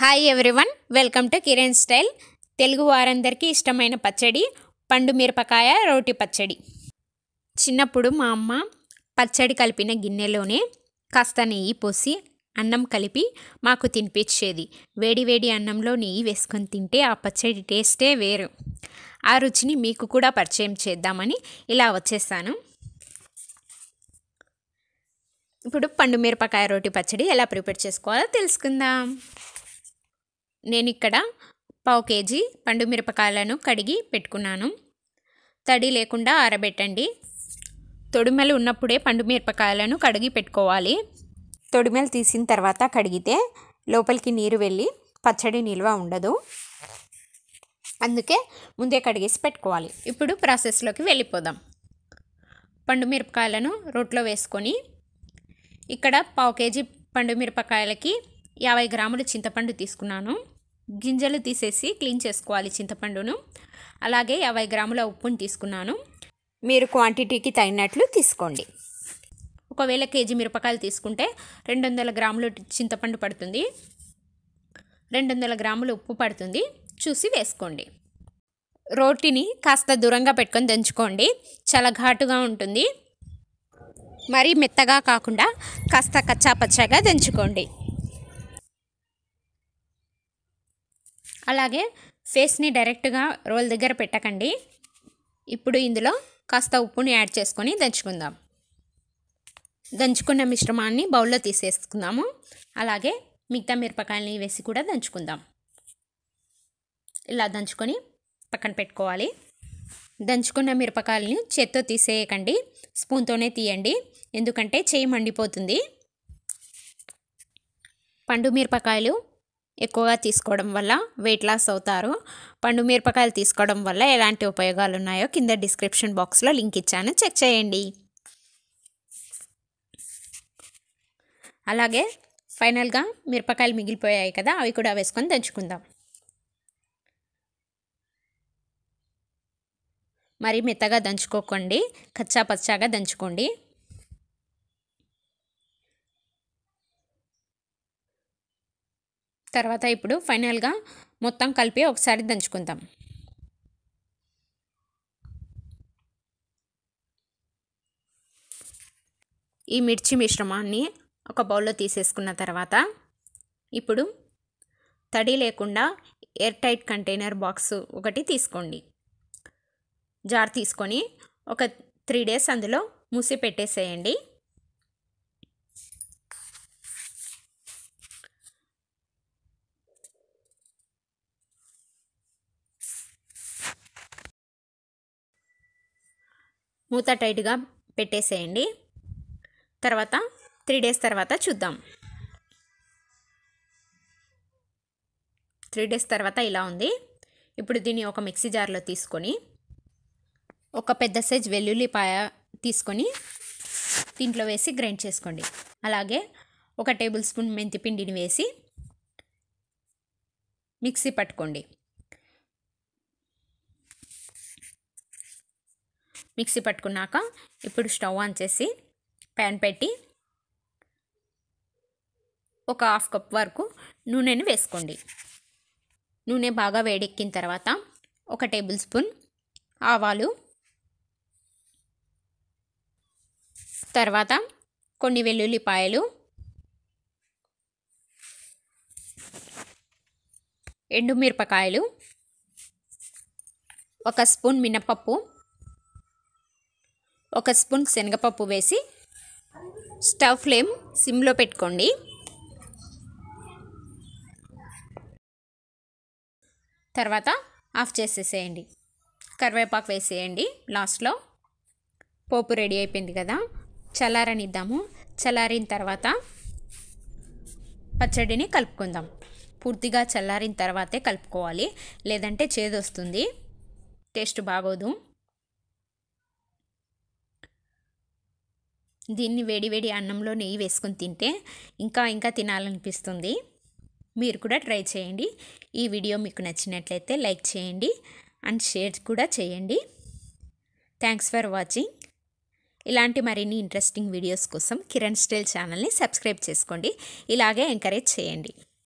hi everyone welcome to Kiran style Telugu వారందరికీ ఇష్టమైన పచ్చడి పండు మిరపకాయ రోటి పచ్చడి చిన్నప్పుడు మా అమ్మ పచ్చడి కలిపిన గిన్నెలోనే కాస్త నెయ్యి పోసి అన్నం కలిపి మాకు తినిపించేది వేడి వేడి అన్నంలో నెయ్యి వేసుకొని తింటే ఆ పచ్చడి టేస్టే వేరు ఆ రుచిని మీకు కూడా పరిచయం చేద్దామని ఇలా వచ్చేసాను ఇప్పుడు పండు మిరపకాయ రోటి పచ్చడి ఎలా ప్రిపేర్ చేసుకోవాలో తెలుసుకుందాం నేను ఇక్కడ పావు కేజీ పండు మిరపకాయలను కడిగి పెట్టుకున్నాను తడి లేకుండా ఆరబెట్టండి తొడిమెలు ఉన్నప్పుడే పండు మిరపకాయలను కడిగి పెట్టుకోవాలి తొడిమెలు తీసిన తర్వాత కడిగితే లోపలికి నీరు వెళ్ళి పచ్చడి నిల్వ ఉండదు అందుకే ముందే కడిగేసి పెట్టుకోవాలి ఇప్పుడు ప్రాసెస్లోకి వెళ్ళిపోదాం పండు మిరపకాయలను రోట్లో వేసుకొని ఇక్కడ పావు కేజీ పండు మిరపకాయలకి యాభై గ్రాములు చింతపండు తీసుకున్నాను గింజలు తీసేసి క్లీన్ చేసుకోవాలి చింతపండును అలాగే యాభై గ్రాముల ఉప్పును తీసుకున్నాను మీరు క్వాంటిటీకి తగినట్లు తీసుకోండి ఒకవేళ కేజీ మిరపకాయలు తీసుకుంటే రెండు వందల గ్రాములు చింతపండు పడుతుంది రెండు వందల గ్రాములు ఉప్పు పడుతుంది చూసి వేసుకోండి రోటీని కాస్త దూరంగా పెట్టుకొని దంచుకోండి చాలా ఘాటుగా ఉంటుంది మరీ మెత్తగా కాకుండా కాస్త కచ్చాపచ్చాగా దంచుకోండి అలాగే ఫేస్ని డైరెక్ట్గా రోల్ దగ్గర పెట్టకండి ఇప్పుడు ఇందులో కాస్త ఉప్పుని యాడ్ చేసుకొని దంచుకుందాం దంచుకున్న మిశ్రమాన్ని బౌల్లో తీసేసుకుందాము అలాగే మిగతా మిరపకాయలని వేసి కూడా దంచుకుందాం ఇలా దంచుకొని పక్కన పెట్టుకోవాలి దంచుకున్న మిరపకాయలని చేత్తో తీసేయకండి స్పూన్తోనే తీయండి ఎందుకంటే చేయి మండిపోతుంది పండు మిరపకాయలు ఎక్కువగా తీసుకోవడం వల్ల వెయిట్ లాస్ అవుతారు పండు మిరపకాయలు తీసుకోవడం వల్ల ఎలాంటి ఉపయోగాలు ఉన్నాయో కింద డిస్క్రిప్షన్ బాక్స్లో లింక్ ఇచ్చాను చెక్ చేయండి అలాగే ఫైనల్గా మిరపకాయలు మిగిలిపోయాయి కదా అవి కూడా వేసుకొని దంచుకుందాం మరి మెత్తగా దంచుకోకండి కచ్చా పచ్చాగా దంచుకోండి తర్వాత ఇప్పుడు ఫైనల్గా మొత్తం కలిపి ఒకసారి దంచుకుందాం ఈ మిర్చి మిశ్రమాన్ని ఒక బౌల్లో తీసేసుకున్న తర్వాత ఇప్పుడు తడి లేకుండా ఎయిర్ టైట్ కంటైనర్ బాక్స్ ఒకటి తీసుకోండి జార్ తీసుకొని ఒక త్రీ డేస్ అందులో మూసి పెట్టేసేయండి మూత టైట్గా పెట్టేసేయండి తర్వాత త్రీ డేస్ తర్వాత చూద్దాం త్రీ డేస్ తర్వాత ఇలా ఉంది ఇప్పుడు దీన్ని ఒక మిక్సీ జార్లో తీసుకొని ఒక పెద్ద సైజ్ వెల్లుల్లిపాయ తీసుకొని దీంట్లో వేసి గ్రైండ్ చేసుకోండి అలాగే ఒక టేబుల్ స్పూన్ మెంతిపిండిని వేసి మిక్సీ పట్టుకోండి మిక్సీ పట్టుకున్నాక ఇప్పుడు స్టవ్ ఆన్ చేసి ప్యాన్ పెట్టి ఒక హాఫ్ కప్ వరకు నూనెను వేసుకోండి నూనె బాగా వేడెక్కిన తర్వాత ఒక టేబుల్ స్పూన్ ఆవాలు తర్వాత కొన్ని వెల్లుల్లిపాయలు ఎండుమిరపకాయలు ఒక స్పూన్ మినపప్పు ఒక స్పూన్ శనగపప్పు వేసి స్టవ్ ఫ్లేమ్ సిమ్లో పెట్టుకోండి తర్వాత ఆఫ్ చేసేసేయండి కరివేపాకు వేసేయండి లాస్ట్లో పోపు రెడీ అయిపోయింది కదా చల్లారనిద్దాము చల్లారిన తర్వాత పచ్చడిని కలుపుకుందాం పూర్తిగా చల్లారిన తర్వాతే కలుపుకోవాలి లేదంటే చేదొస్తుంది టేస్ట్ బాగోదు దీన్ని వేడివేడి అన్నంలో నెయ్యి వేసుకొని తింటే ఇంకా ఇంకా తినాలనిపిస్తుంది మీరు కూడా ట్రై చేయండి ఈ వీడియో మీకు నచ్చినట్లయితే లైక్ చేయండి అండ్ షేర్ కూడా చేయండి థ్యాంక్స్ ఫర్ వాచింగ్ ఇలాంటి మరిన్ని ఇంట్రెస్టింగ్ వీడియోస్ కోసం కిరణ్ స్టైల్ ఛానల్ని సబ్స్క్రైబ్ చేసుకోండి ఇలాగే ఎంకరేజ్ చేయండి